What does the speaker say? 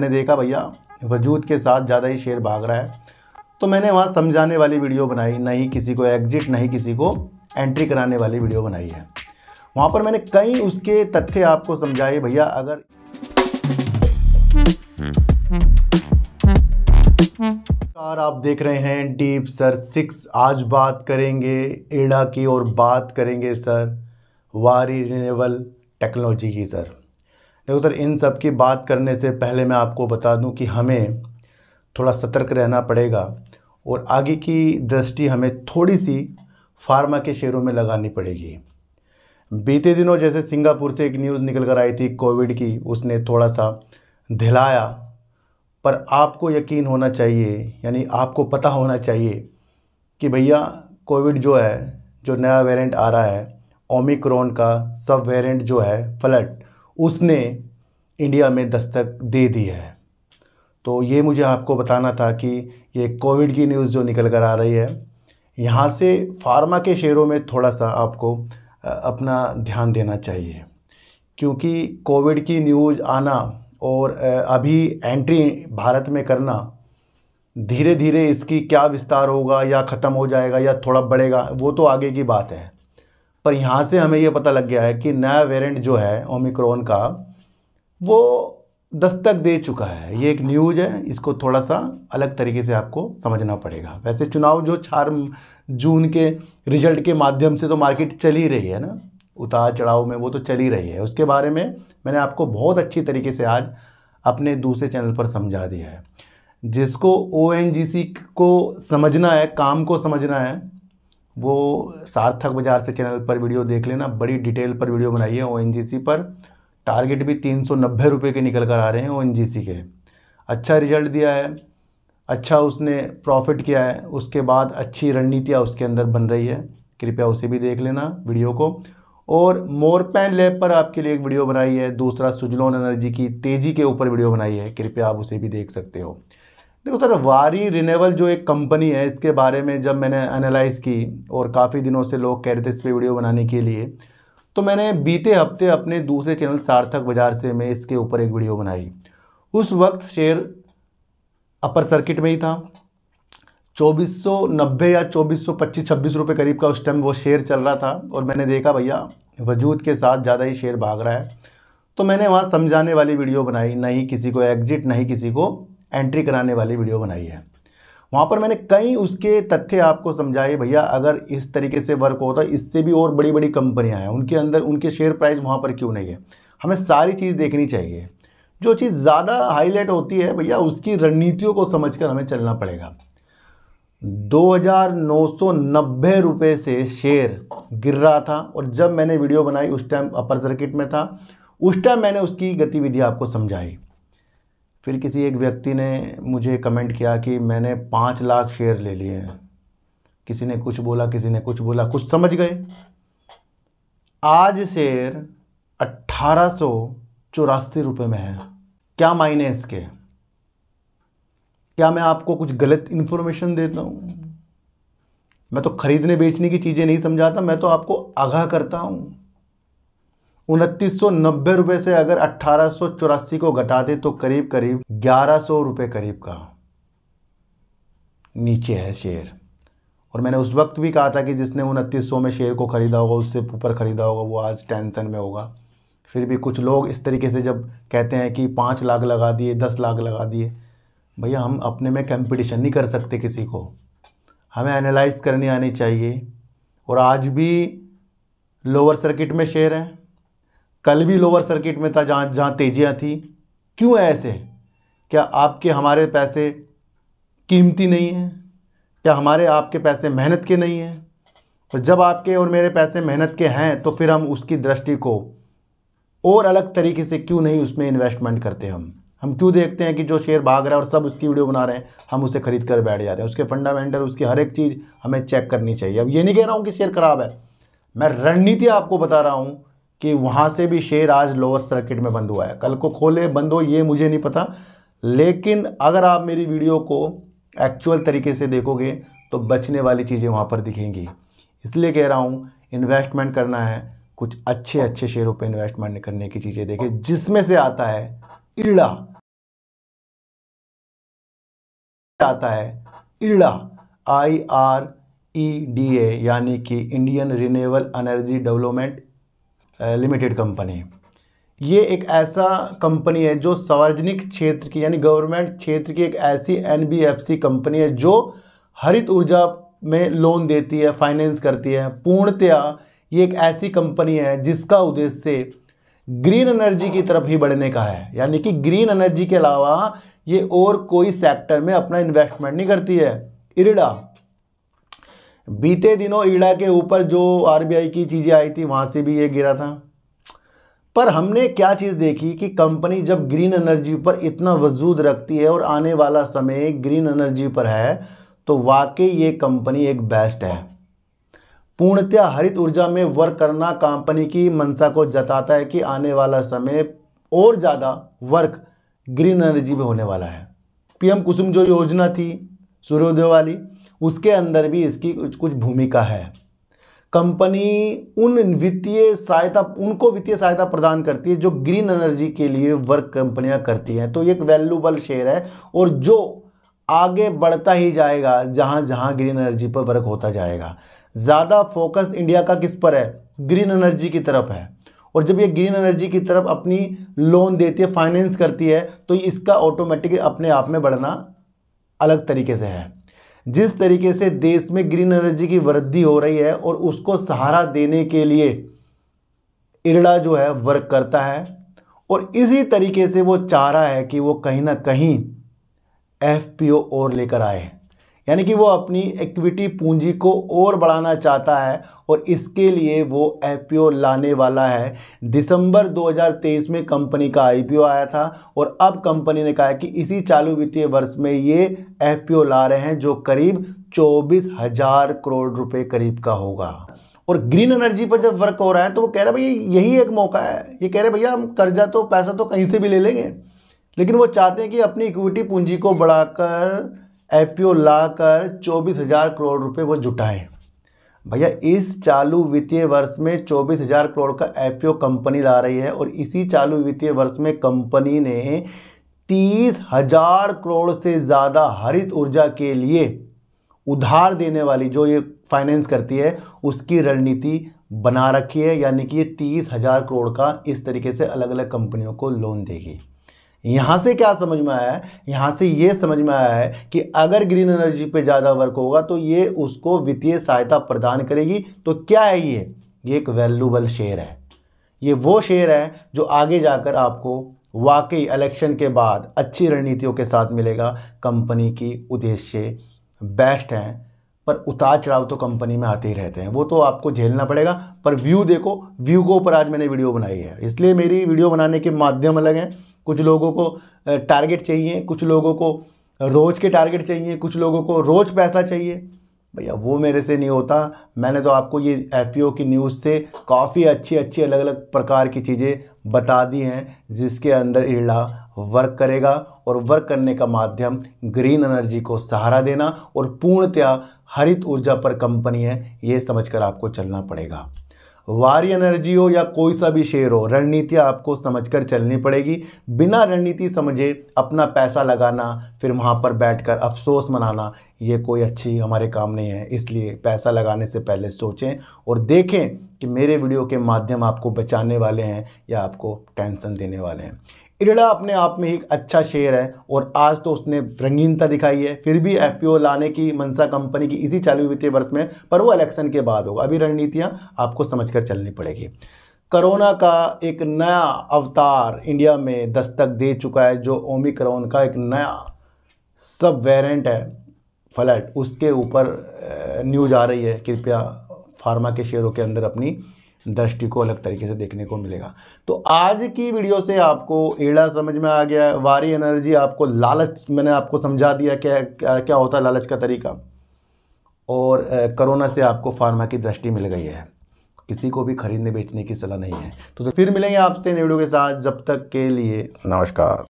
मैंने देखा भैया वजूद के साथ ज़्यादा ही शेयर भाग रहा है तो मैंने वहाँ समझाने वाली वीडियो बनाई नहीं किसी को एग्जिट नहीं किसी को एंट्री कराने वाली वीडियो बनाई है वहाँ पर मैंने कई उसके तथ्य आपको समझाए भैया अगर कार आप देख रहे हैं डीप सर सिक्स आज बात करेंगे एड़ा की और बात करेंगे सर वारी रिनेबल टेक्नोलॉजी की सर देखो सर इन सब की बात करने से पहले मैं आपको बता दूं कि हमें थोड़ा सतर्क रहना पड़ेगा और आगे की दृष्टि हमें थोड़ी सी फार्मा के शेयरों में लगानी पड़ेगी बीते दिनों जैसे सिंगापुर से एक न्यूज़ निकल कर आई थी कोविड की उसने थोड़ा सा धिलाया पर आपको यकीन होना चाहिए यानी आपको पता होना चाहिए कि भैया कोविड जो है जो नया वेरिएंट आ रहा है ओमिक्रॉन का सब वेरिएंट जो है फ्लट उसने इंडिया में दस्तक दे दी है तो ये मुझे आपको बताना था कि ये कोविड की न्यूज़ जो निकल कर आ रही है यहाँ से फार्मा के शेयरों में थोड़ा सा आपको अपना ध्यान देना चाहिए क्योंकि कोविड की न्यूज़ आना और अभी एंट्री भारत में करना धीरे धीरे इसकी क्या विस्तार होगा या ख़त्म हो जाएगा या थोड़ा बढ़ेगा वो तो आगे की बात है पर यहाँ से हमें ये पता लग गया है कि नया वेरिएंट जो है ओमिक्रॉन का वो दस्तक दे चुका है ये एक न्यूज है इसको थोड़ा सा अलग तरीके से आपको समझना पड़ेगा वैसे चुनाव जो चार जून के रिजल्ट के माध्यम से तो मार्केट चल ही रही है ना उतार चढ़ाव में वो तो चल ही रही है उसके बारे में मैंने आपको बहुत अच्छी तरीके से आज अपने दूसरे चैनल पर समझा दिया है जिसको ओ को समझना है काम को समझना है वो सार्थक बाजार से चैनल पर वीडियो देख लेना बड़ी डिटेल पर वीडियो बनाई है ओ पर टारगेट भी तीन सौ नब्बे रुपये के निकल कर आ रहे हैं ओ के अच्छा रिजल्ट दिया है अच्छा उसने प्रॉफिट किया है उसके बाद अच्छी रणनीतियाँ उसके अंदर बन रही है कृपया उसे भी देख लेना वीडियो को और मोर पैन लैब पर आपके लिए एक वीडियो बनाई है दूसरा सुजलोन एनर्जी की तेज़ी के ऊपर वीडियो बनाई है कृपया आप उसे भी देख सकते हो देखो सर वारी रिनेवल जो एक कंपनी है इसके बारे में जब मैंने एनालाइज की और काफ़ी दिनों से लोग कह रहे थे इस पर वीडियो बनाने के लिए तो मैंने बीते हफ्ते अपने दूसरे चैनल सार्थक बाजार से मैं इसके ऊपर एक वीडियो बनाई उस वक्त शेयर अपर सर्किट में ही था 2490 या 2425 26 रुपए करीब का उस टाइम वो शेयर चल रहा था और मैंने देखा भैया वजूद के साथ ज़्यादा ही शेयर भाग रहा है तो मैंने वहाँ समझाने वाली वीडियो बनाई नहीं किसी को एग्जिट नहीं किसी को एंट्री कराने वाली वीडियो बनाई है वहाँ पर मैंने कई उसके तथ्य आपको समझाए भैया अगर इस तरीके से वर्क होता इससे भी और बड़ी बड़ी कंपनियाँ हैं उनके अंदर उनके शेयर प्राइस वहाँ पर क्यों नहीं है हमें सारी चीज़ देखनी चाहिए जो चीज़ ज़्यादा हाईलाइट होती है भैया उसकी रणनीतियों को समझ हमें चलना पड़ेगा दो हज़ार रुपये से शेयर गिर रहा था और जब मैंने वीडियो बनाई उस टाइम अपर सर्किट में था उस टाइम मैंने उसकी गतिविधि आपको समझाई फिर किसी एक व्यक्ति ने मुझे कमेंट किया कि मैंने पाँच लाख शेयर ले लिए हैं किसी ने कुछ बोला किसी ने कुछ बोला कुछ समझ गए आज शेयर अट्ठारह सौ चौरासी रुपये में है क्या मायने इसके क्या मैं आपको कुछ गलत इन्फॉर्मेशन देता हूँ मैं तो ख़रीदने बेचने की चीज़ें नहीं समझाता मैं तो आपको आगाह करता हूँ उनतीस सौ नब्बे रुपये से अगर अट्ठारह सौ चौरासी को घटा दे तो करीब करीब ग्यारह सौ रुपये करीब का नीचे है शेयर और मैंने उस वक्त भी कहा था कि जिसने उनतीस सौ में शेयर को ख़रीदा होगा उससे ऊपर ख़रीदा होगा वो आज टेंशन में होगा फिर भी कुछ लोग इस तरीके से जब कहते हैं कि पाँच लाख लगा दिए दस लाख लगा दिए भैया हम अपने में कंपटीशन नहीं कर सकते किसी को हमें एनालाइज करनी आनी चाहिए और आज भी लोअर सर्किट में शेयर हैं कल भी लोअर सर्किट में था जहाँ जहाँ तेजियाँ थी क्यों है ऐसे क्या आपके हमारे पैसे कीमती नहीं हैं क्या हमारे आपके पैसे मेहनत के नहीं हैं और जब आपके और मेरे पैसे मेहनत के हैं तो फिर हम उसकी दृष्टि को और अलग तरीके से क्यों नहीं उसमें इन्वेस्टमेंट करते हम हम क्यों देखते हैं कि जो शेयर भाग रहा है और सब उसकी वीडियो बना रहे हैं हम उसे खरीद कर बैठ जाते हैं उसके फंडामेंटल उसकी हर एक चीज़ हमें चेक करनी चाहिए अब ये नहीं कह रहा हूँ कि शेयर खराब है मैं रणनीति आपको बता रहा हूँ कि वहां से भी शेयर आज लोअर सर्किट में बंद हुआ है कल को खोले बंद हो ये मुझे नहीं पता लेकिन अगर आप मेरी वीडियो को एक्चुअल तरीके से देखोगे तो बचने वाली चीज़ें वहाँ पर दिखेंगी इसलिए कह रहा हूँ इन्वेस्टमेंट करना है कुछ अच्छे अच्छे शेयरों पर इन्वेस्टमेंट करने की चीज़ें देखें जिसमें से आता है इड़ा आता है इड़ा I R E D A यानी कि Indian renewable energy development limited company ये एक ऐसा कंपनी है जो सार्वजनिक क्षेत्र की यानी गवर्नमेंट क्षेत्र की एक ऐसी एनबीएफसी कंपनी है जो हरित ऊर्जा में लोन देती है फाइनेंस करती है पूर्णतया ये एक ऐसी कंपनी है जिसका उद्देश्य ग्रीन एनर्जी की तरफ ही बढ़ने का है यानी कि ग्रीन एनर्जी के अलावा ये और कोई सेक्टर में अपना इन्वेस्टमेंट नहीं करती है इरिडा बीते दिनों ईड़ा के ऊपर जो आरबीआई की चीज़ें आई थी वहाँ से भी ये गिरा था पर हमने क्या चीज़ देखी कि कंपनी जब ग्रीन एनर्जी पर इतना वजूद रखती है और आने वाला समय ग्रीन एनर्जी पर है तो वाकई ये कंपनी एक बेस्ट है पूर्णतया हरित ऊर्जा में वर्क करना कंपनी की मनसा को जताता है कि आने वाला समय और ज़्यादा वर्क ग्रीन एनर्जी में होने वाला है पीएम कुसुम जो योजना थी सूर्योदय वाली उसके अंदर भी इसकी कुछ कुछ भूमिका है कंपनी उन वित्तीय सहायता उनको वित्तीय सहायता प्रदान करती है जो ग्रीन एनर्जी के लिए वर्क कंपनियां करती हैं तो ये एक वैल्यूबल शेयर है और जो आगे बढ़ता ही जाएगा जहां जहाँ ग्रीन एनर्जी पर वर्क होता जाएगा ज़्यादा फोकस इंडिया का किस पर है ग्रीन एनर्जी की तरफ है और जब ये ग्रीन एनर्जी की तरफ अपनी लोन देती है फाइनेंस करती है तो इसका ऑटोमेटिक अपने आप में बढ़ना अलग तरीके से है जिस तरीके से देश में ग्रीन एनर्जी की वृद्धि हो रही है और उसको सहारा देने के लिए इरडा जो है वर्क करता है और इसी तरीके से वो चाह रहा है कि वो कहीं ना कहीं एफ और लेकर आए यानी कि वो अपनी इक्विटी पूंजी को और बढ़ाना चाहता है और इसके लिए वो एफ लाने वाला है दिसंबर 2023 में कंपनी का आई आया था और अब कंपनी ने कहा है कि इसी चालू वित्तीय वर्ष में ये एफ ला रहे हैं जो करीब चौबीस हजार करोड़ रुपए करीब का होगा और ग्रीन एनर्जी पर जब वर्क हो रहा है तो वो कह रहे भैया यही एक मौका है ये कह रहे भैया हम कर्जा तो पैसा तो कहीं से भी ले लेंगे लेकिन वो चाहते हैं कि अपनी इक्विटी पूंजी को बढ़ाकर एपीओ लाकर चौबीस हज़ार करोड़ रुपए वो जुटाए भैया इस चालू वित्तीय वर्ष में चौबीस हज़ार करोड़ का एपीओ कंपनी ला रही है और इसी चालू वित्तीय वर्ष में कंपनी ने तीस हजार करोड़ से ज़्यादा हरित ऊर्जा के लिए उधार देने वाली जो ये फाइनेंस करती है उसकी रणनीति बना रखी है यानी कि ये तीस हजार करोड़ का इस तरीके से अलग अलग कंपनियों को लोन देगी यहाँ से क्या समझ में आया है यहाँ से ये समझ में आया है कि अगर ग्रीन एनर्जी पे ज़्यादा वर्क होगा तो ये उसको वित्तीय सहायता प्रदान करेगी तो क्या है ये ये एक वैल्यूबल शेयर है ये वो शेयर है जो आगे जाकर आपको वाकई इलेक्शन के बाद अच्छी रणनीतियों के साथ मिलेगा कंपनी की उद्देश्य बेस्ट हैं पर उतार चढ़ाव तो कंपनी में आते ही रहते हैं वो तो आपको झेलना पड़ेगा पर व्यू देखो व्यू के ऊपर आज मैंने वीडियो बनाई है इसलिए मेरी वीडियो बनाने के माध्यम अलग हैं कुछ लोगों को टारगेट चाहिए कुछ लोगों को रोज़ के टारगेट चाहिए कुछ लोगों को रोज़ पैसा चाहिए भैया वो मेरे से नहीं होता मैंने तो आपको ये एफ की न्यूज़ से काफ़ी अच्छी अच्छी अलग अलग प्रकार की चीज़ें बता दी हैं जिसके अंदर इरला वर्क करेगा और वर्क करने का माध्यम ग्रीन एनर्जी को सहारा देना और पूर्णतया हरित ऊर्जा पर कंपनी है ये समझकर आपको चलना पड़ेगा वारी एनर्जी हो या कोई सा भी शेयर हो रणनीतियाँ आपको समझकर चलनी पड़ेगी बिना रणनीति समझे अपना पैसा लगाना फिर वहाँ पर बैठकर अफसोस मनाना ये कोई अच्छी हमारे काम नहीं है इसलिए पैसा लगाने से पहले सोचें और देखें कि मेरे वीडियो के माध्यम आपको बचाने वाले हैं या आपको टेंशन देने वाले हैं इरड़ा अपने आप में एक अच्छा शेयर है और आज तो उसने रंगीनता दिखाई है फिर भी एफ लाने की मनसा कंपनी की इसी चालू वित्तीय वर्ष में पर वो इलेक्शन के बाद होगा अभी रणनीतियाँ आपको समझ कर चलनी पड़ेगी कोरोना का एक नया अवतार इंडिया में दस्तक दे चुका है जो ओमिक्रॉन का एक नया सब वेरिएंट है फ्लैट उसके ऊपर न्यूज आ रही है कृपया फार्मा के शेयरों के अंदर अपनी दृष्टि को अलग तरीके से देखने को मिलेगा तो आज की वीडियो से आपको एड़ा समझ में आ गया वारी एनर्जी आपको लालच मैंने आपको समझा दिया क्या क्या क्या होता है लालच का तरीका और कोरोना से आपको फार्मा की दृष्टि मिल गई है किसी को भी खरीदने बेचने की सलाह नहीं है तो, तो फिर मिलेंगे आपसे इन वीडियो के साथ जब तक के लिए नमस्कार